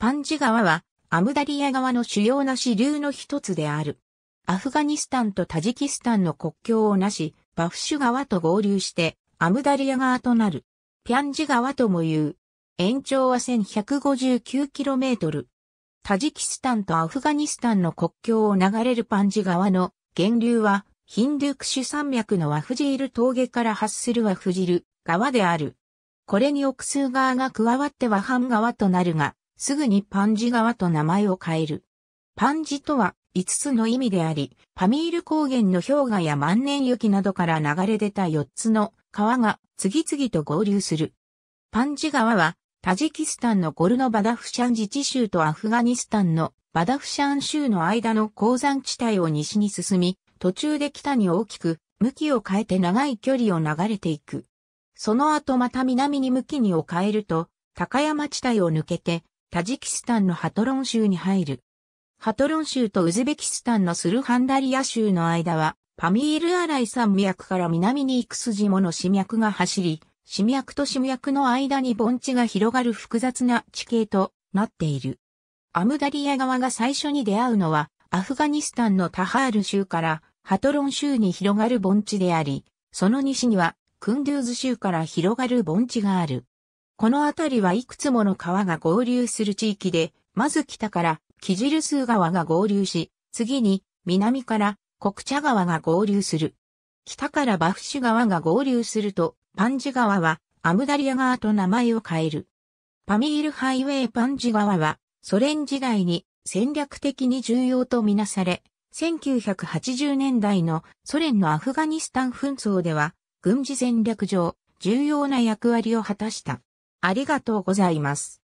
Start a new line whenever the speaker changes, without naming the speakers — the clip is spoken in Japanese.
パンジ
川は、アムダリア川の主要な支流の一つである。アフガニスタンとタジキスタンの国境をなし、バフシュ川と合流して、アムダリア川となる。ピャンジ川とも言う。延長は 1159km。タジキスタンとアフガニスタンの国境を流れるパンジ川の源流は、ヒンドゥクシュ山脈のワフジール峠から発するワフジル川である。これに奥数川が加わってワハン川となるが、すぐにパンジ川と名前を変える。パンジとは5つの意味であり、パミール高原の氷河や万年雪などから流れ出た4つの川が次々と合流する。パンジ川はタジキスタンのゴルノバダフシャン自治州とアフガニスタンのバダフシャン州の間の鉱山地帯を西に進み、途中で北に大きく向きを変えて長い距離を流れていく。その後また南に向きにを変えると、高山地帯を抜けてタジキスタンのハトロン州に入る。ハトロン州とウズベキスタンのスルハンダリア州の間は、パミールアライ山脈から南に行く筋もの市脈が走り、市脈と市脈の間に盆地が広がる複雑な地形となっている。アムダリア側が最初に出会うのは、アフガニスタンのタハール州からハトロン州に広がる盆地であり、その西にはクンドゥーズ州から広がる盆地がある。この辺りはいくつもの川が合流する地域で、まず北からキジルスー川が合流し、次に南から国茶川が合流する。北からバフシュ川が合流すると、パンジ川はアムダリア川と名前を変える。パミールハイウェイパンジ川はソ連時代に戦略的に重要とみなされ、1980年代のソ連のアフガニスタン紛争では軍事戦略上重要な役割を果たした。ありがとうございます。